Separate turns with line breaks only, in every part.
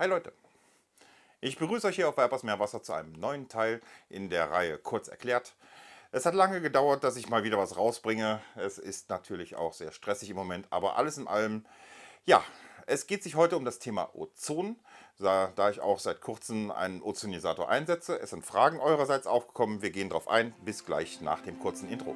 Hi Leute! Ich begrüße euch hier auf Weibers Meerwasser zu einem neuen Teil in der Reihe Kurz erklärt. Es hat lange gedauert, dass ich mal wieder was rausbringe. Es ist natürlich auch sehr stressig im Moment, aber alles in allem, ja, es geht sich heute um das Thema Ozon, da, ich auch seit kurzem einen Ozonisator einsetze. Es sind Fragen eurerseits aufgekommen, wir gehen darauf ein. Bis gleich nach dem kurzen Intro.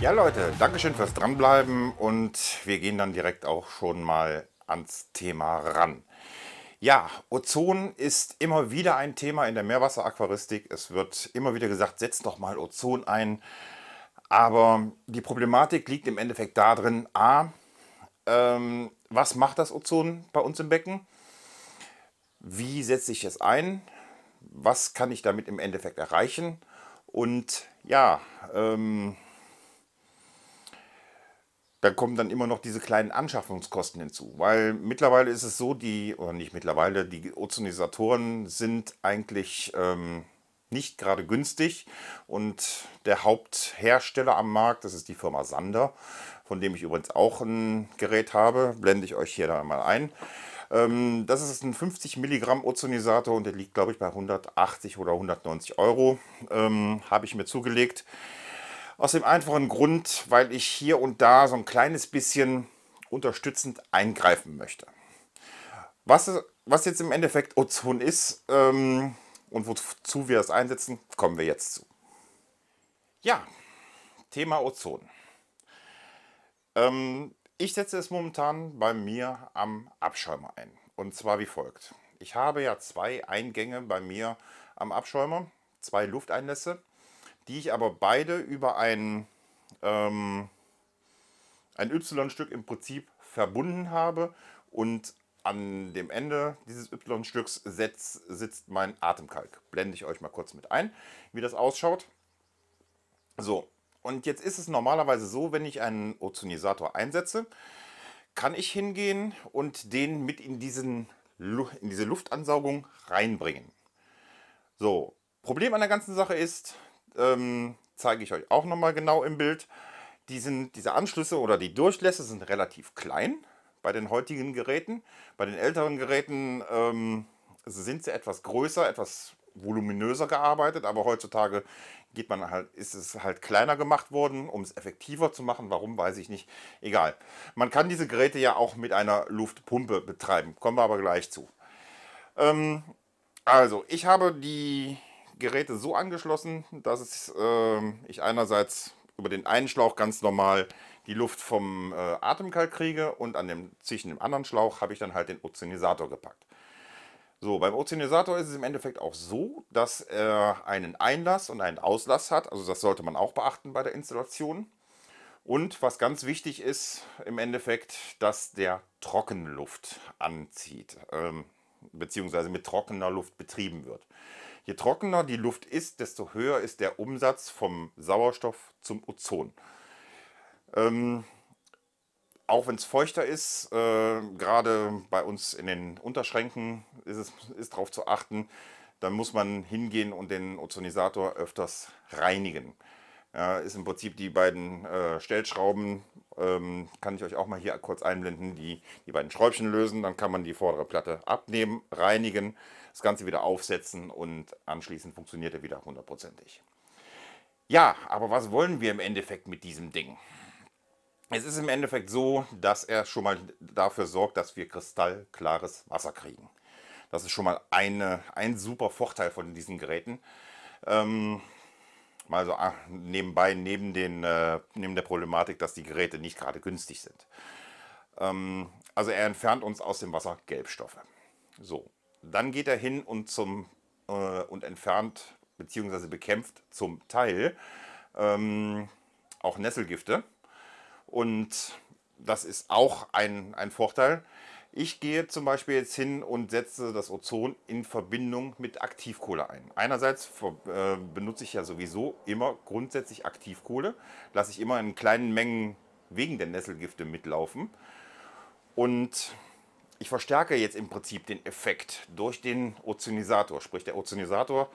Ja Leute, Dankeschön fürs Dranbleiben und wir gehen dann direkt auch schon mal ans Thema ran. Ja, Ozon ist immer wieder ein Thema in der Meerwasseraquaristik. Es wird immer wieder gesagt, setzt doch mal Ozon ein. Aber die Problematik liegt im Endeffekt darin, a, ähm, was macht das Ozon bei uns im Becken? Wie setze ich es ein? Was kann ich damit im Endeffekt erreichen? Und ja, ähm, da kommen dann immer noch diese kleinen Anschaffungskosten hinzu. Weil mittlerweile ist es so, die, oder nicht mittlerweile, die Ozonisatoren sind eigentlich ähm, nicht gerade günstig. Und der Haupthersteller am Markt, das ist die Firma Sander, von dem ich übrigens auch ein Gerät habe, blende ich euch hier dann mal ein. Ähm, das ist ein 50 Milligramm Ozonisator und der liegt, glaube ich, bei 180 oder 190 Euro. Ähm, habe ich mir zugelegt. Aus dem einfachen Grund, weil ich hier und da so ein kleines bisschen unterstützend eingreifen möchte. Was, was jetzt im Endeffekt Ozon ist ähm, und wozu wir es einsetzen, kommen wir jetzt zu. Ja, Thema Ozon. Ähm, ich setze es momentan bei mir am Abschäumer ein. Und zwar wie folgt. Ich habe ja zwei Eingänge bei mir am Abschäumer, zwei Lufteinlässe die ich aber beide über ein, ähm, ein Y-Stück im Prinzip verbunden habe und an dem Ende dieses Y-Stücks sitzt mein Atemkalk. Blende ich euch mal kurz mit ein, wie das ausschaut. So, und jetzt ist es normalerweise so, wenn ich einen Ozonisator einsetze, kann ich hingehen und den mit in, diesen, in diese Luftansaugung reinbringen. So, Problem an der ganzen Sache ist, ähm, zeige ich euch auch nochmal genau im Bild. Die sind, diese Anschlüsse oder die Durchlässe sind relativ klein bei den heutigen Geräten. Bei den älteren Geräten ähm, sind sie etwas größer, etwas voluminöser gearbeitet, aber heutzutage geht man halt, ist es halt kleiner gemacht worden, um es effektiver zu machen. Warum, weiß ich nicht. Egal. Man kann diese Geräte ja auch mit einer Luftpumpe betreiben. Kommen wir aber gleich zu. Ähm, also, ich habe die Geräte so angeschlossen, dass es, äh, ich einerseits über den einen Schlauch ganz normal die Luft vom äh, Atemkalt kriege und an dem zwischen dem anderen Schlauch habe ich dann halt den Ozeanisator gepackt. So, beim Ozeanisator ist es im Endeffekt auch so, dass er einen Einlass und einen Auslass hat. Also das sollte man auch beachten bei der Installation. Und was ganz wichtig ist im Endeffekt, dass der Trockenluft anzieht, ähm, beziehungsweise mit trockener Luft betrieben wird. Je trockener die Luft ist, desto höher ist der Umsatz vom Sauerstoff zum Ozon. Ähm, auch wenn es feuchter ist, äh, gerade bei uns in den Unterschränken ist, es, ist darauf zu achten, dann muss man hingehen und den Ozonisator öfters reinigen. Ja, ist im Prinzip die beiden äh, Stellschrauben, ähm, kann ich euch auch mal hier kurz einblenden, die, die beiden Schräubchen lösen. Dann kann man die vordere Platte abnehmen, reinigen, das Ganze wieder aufsetzen und anschließend funktioniert er wieder hundertprozentig. Ja, aber was wollen wir im Endeffekt mit diesem Ding? Es ist im Endeffekt so, dass er schon mal dafür sorgt, dass wir kristallklares Wasser kriegen. Das ist schon mal eine, ein super Vorteil von diesen Geräten. Ähm, mal so ah, nebenbei, neben, den, äh, neben der Problematik, dass die Geräte nicht gerade günstig sind. Ähm, also er entfernt uns aus dem Wasser Gelbstoffe. So, dann geht er hin und, zum, äh, und entfernt bzw. bekämpft zum Teil ähm, auch Nesselgifte. Und das ist auch ein, ein Vorteil. Ich gehe zum Beispiel jetzt hin und setze das Ozon in Verbindung mit Aktivkohle ein. Einerseits äh, benutze ich ja sowieso immer grundsätzlich Aktivkohle, lasse ich immer in kleinen Mengen wegen der Nesselgifte mitlaufen. Und ich verstärke jetzt im Prinzip den Effekt durch den Ozonisator. Sprich, der Ozonisator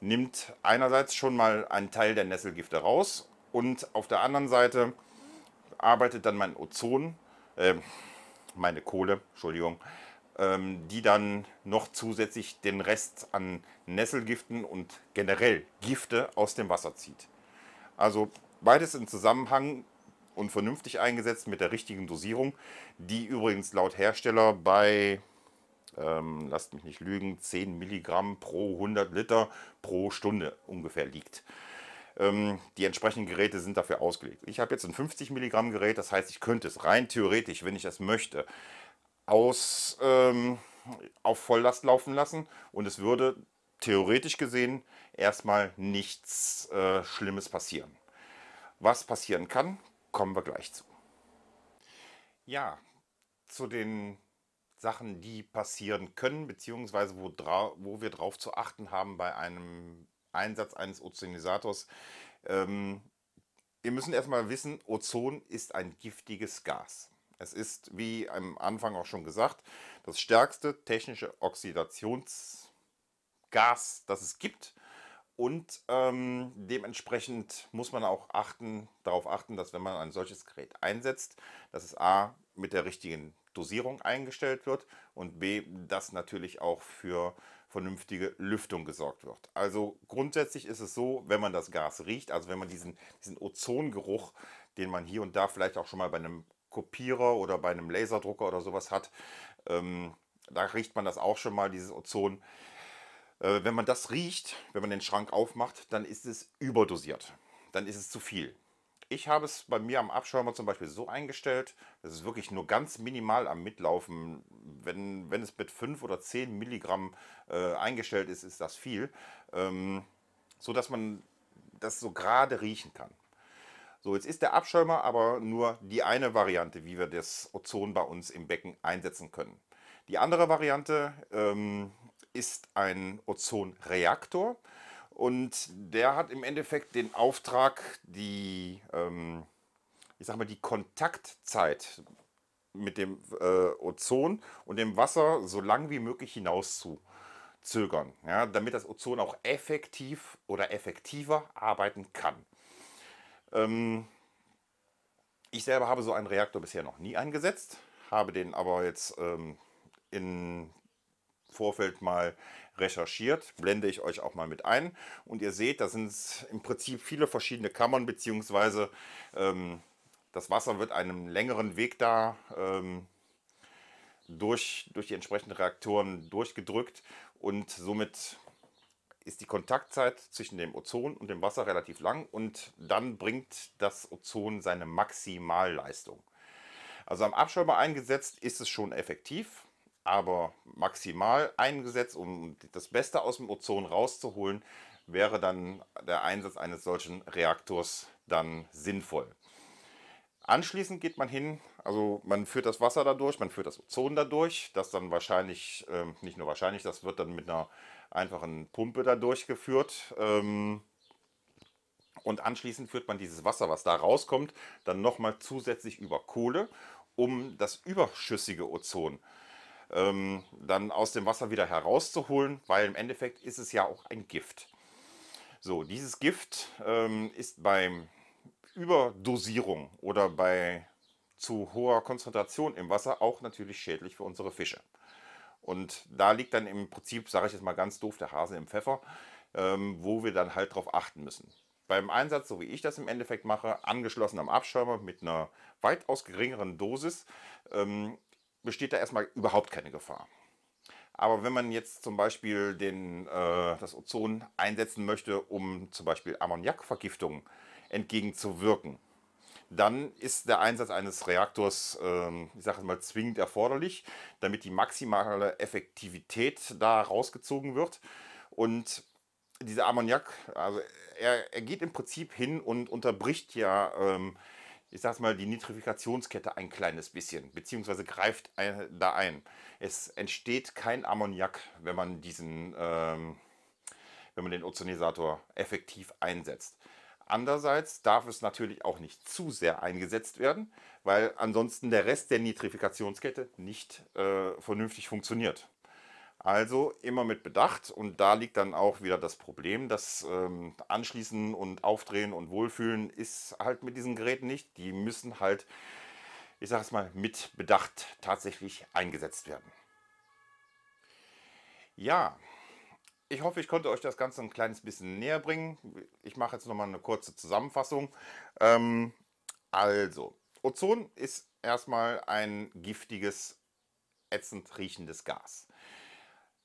nimmt einerseits schon mal einen Teil der Nesselgifte raus und auf der anderen Seite arbeitet dann mein Ozon, äh, meine Kohle, Entschuldigung, ähm, die dann noch zusätzlich den Rest an Nesselgiften und generell Gifte aus dem Wasser zieht. Also beides in Zusammenhang und vernünftig eingesetzt mit der richtigen Dosierung, die übrigens laut Hersteller bei, ähm, lasst mich nicht lügen, 10 Milligramm pro 100 Liter pro Stunde ungefähr liegt. Ähm, die entsprechenden Geräte sind dafür ausgelegt. Ich habe jetzt ein 50 Milligramm Gerät, das heißt, ich könnte es rein theoretisch, wenn ich es möchte, aus, ähm, auf Volllast laufen lassen und es würde theoretisch gesehen erstmal nichts äh, Schlimmes passieren. Was passieren kann, kommen wir gleich zu. Ja, zu den Sachen, die passieren können, beziehungsweise wo, wo wir drauf zu achten haben bei einem Einsatz eines Ozonisators. Ähm, ihr müsst erstmal wissen, Ozon ist ein giftiges Gas. Es ist, wie am Anfang auch schon gesagt, das stärkste technische Oxidationsgas, das es gibt. Und ähm, dementsprechend muss man auch achten, darauf achten, dass wenn man ein solches Gerät einsetzt, dass es A mit der richtigen Dosierung eingestellt wird und b, dass natürlich auch für vernünftige Lüftung gesorgt wird. Also grundsätzlich ist es so, wenn man das Gas riecht, also wenn man diesen, diesen Ozongeruch, den man hier und da vielleicht auch schon mal bei einem Kopierer oder bei einem Laserdrucker oder sowas hat, ähm, da riecht man das auch schon mal, dieses Ozon. Äh, wenn man das riecht, wenn man den Schrank aufmacht, dann ist es überdosiert. Dann ist es zu viel. Ich habe es bei mir am Abschäumer zum Beispiel so eingestellt, dass es wirklich nur ganz minimal am Mitlaufen, wenn, wenn es mit 5 oder 10 Milligramm äh, eingestellt ist, ist das viel, ähm, so dass man das so gerade riechen kann. So, jetzt ist der Abschäumer aber nur die eine Variante, wie wir das Ozon bei uns im Becken einsetzen können. Die andere Variante ähm, ist ein Ozonreaktor. Und der hat im Endeffekt den Auftrag, die, ähm, ich sag mal, die Kontaktzeit mit dem äh, Ozon und dem Wasser so lang wie möglich hinaus zu zögern, ja, damit das Ozon auch effektiv oder effektiver arbeiten kann. Ähm, ich selber habe so einen Reaktor bisher noch nie eingesetzt, habe den aber jetzt ähm, in Vorfeld mal recherchiert, blende ich euch auch mal mit ein. Und ihr seht, da sind es im Prinzip viele verschiedene Kammern, beziehungsweise ähm, das Wasser wird einem längeren Weg da ähm, durch, durch die entsprechenden Reaktoren durchgedrückt und somit ist die Kontaktzeit zwischen dem Ozon und dem Wasser relativ lang und dann bringt das Ozon seine Maximalleistung. Also am Abschäumer eingesetzt ist es schon effektiv, aber maximal eingesetzt, um das Beste aus dem Ozon rauszuholen, wäre dann der Einsatz eines solchen Reaktors dann sinnvoll. Anschließend geht man hin, also man führt das Wasser dadurch, man führt das Ozon dadurch, das dann wahrscheinlich, äh, nicht nur wahrscheinlich, das wird dann mit einer einfachen Pumpe dadurch geführt. Ähm, und anschließend führt man dieses Wasser, was da rauskommt, dann nochmal zusätzlich über Kohle, um das überschüssige Ozon äh, ähm, dann aus dem Wasser wieder herauszuholen, weil im Endeffekt ist es ja auch ein Gift. So, dieses Gift ähm, ist bei Überdosierung oder bei zu hoher Konzentration im Wasser auch natürlich schädlich für unsere Fische. Und da liegt dann im Prinzip, sage ich jetzt mal ganz doof, der Hase im Pfeffer, ähm, wo wir dann halt drauf achten müssen. Beim Einsatz, so wie ich das im Endeffekt mache, angeschlossen am Abschäumer mit einer weitaus geringeren Dosis, ähm, besteht da erstmal überhaupt keine Gefahr. Aber wenn man jetzt zum Beispiel den, äh, das Ozon einsetzen möchte, um zum Beispiel Ammoniakvergiftung entgegenzuwirken, dann ist der Einsatz eines Reaktors, ähm, ich sage mal, zwingend erforderlich, damit die maximale Effektivität da rausgezogen wird. Und dieser Ammoniak, also er, er geht im Prinzip hin und unterbricht ja ähm, ich sag's mal, die Nitrifikationskette ein kleines bisschen, beziehungsweise greift ein, da ein. Es entsteht kein Ammoniak, wenn man diesen, ähm, wenn man den Ozonisator effektiv einsetzt. Andererseits darf es natürlich auch nicht zu sehr eingesetzt werden, weil ansonsten der Rest der Nitrifikationskette nicht äh, vernünftig funktioniert. Also immer mit Bedacht und da liegt dann auch wieder das Problem, das ähm, Anschließen und Aufdrehen und Wohlfühlen ist halt mit diesen Geräten nicht. Die müssen halt, ich sage es mal, mit Bedacht tatsächlich eingesetzt werden. Ja, ich hoffe, ich konnte euch das Ganze ein kleines bisschen näher bringen. Ich mache jetzt nochmal eine kurze Zusammenfassung. Ähm, also, Ozon ist erstmal ein giftiges, ätzend riechendes Gas.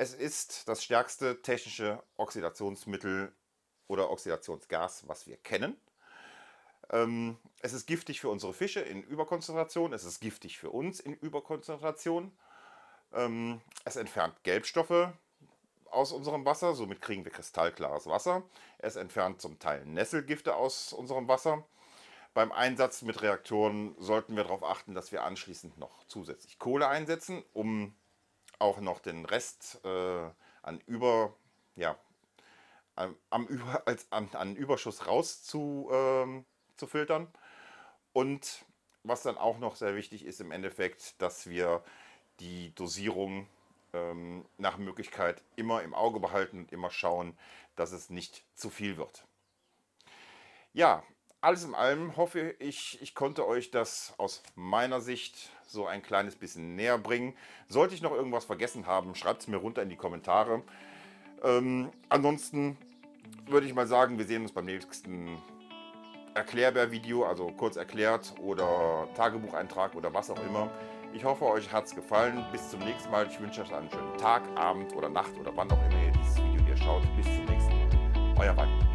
Es ist das stärkste technische Oxidationsmittel oder Oxidationsgas, was wir kennen. Ähm, es ist giftig für unsere Fische in Überkonzentration, es ist giftig für uns in Überkonzentration. Ähm, es entfernt Gelbstoffe aus unserem Wasser, somit kriegen wir kristallklares Wasser. Es entfernt zum Teil Nesselgifte aus unserem Wasser. Beim Einsatz mit Reaktoren sollten wir darauf achten, dass wir anschließend noch zusätzlich Kohle einsetzen, um auch noch den Rest äh, an über, ja, am, am über, als, an, an Überschuss raus zu, ähm, zu filtern. Und was dann auch noch sehr wichtig ist im Endeffekt, dass wir die Dosierung ähm, nach Möglichkeit immer im Auge behalten und immer schauen, dass es nicht zu viel wird. Ja, alles in allem hoffe ich, ich konnte euch das aus meiner Sicht so ein kleines bisschen näher bringen. Sollte ich noch irgendwas vergessen haben, schreibt es mir runter in die Kommentare. Ähm, ansonsten würde ich mal sagen, wir sehen uns beim nächsten Erklärbär-Video, also kurz erklärt oder Tagebucheintrag oder was auch immer. Ich hoffe, euch hat es gefallen. Bis zum nächsten Mal. Ich wünsche euch einen schönen Tag, Abend oder Nacht oder wann auch immer ihr dieses Video hier schaut. Bis zum nächsten Mal. Euer Wagner.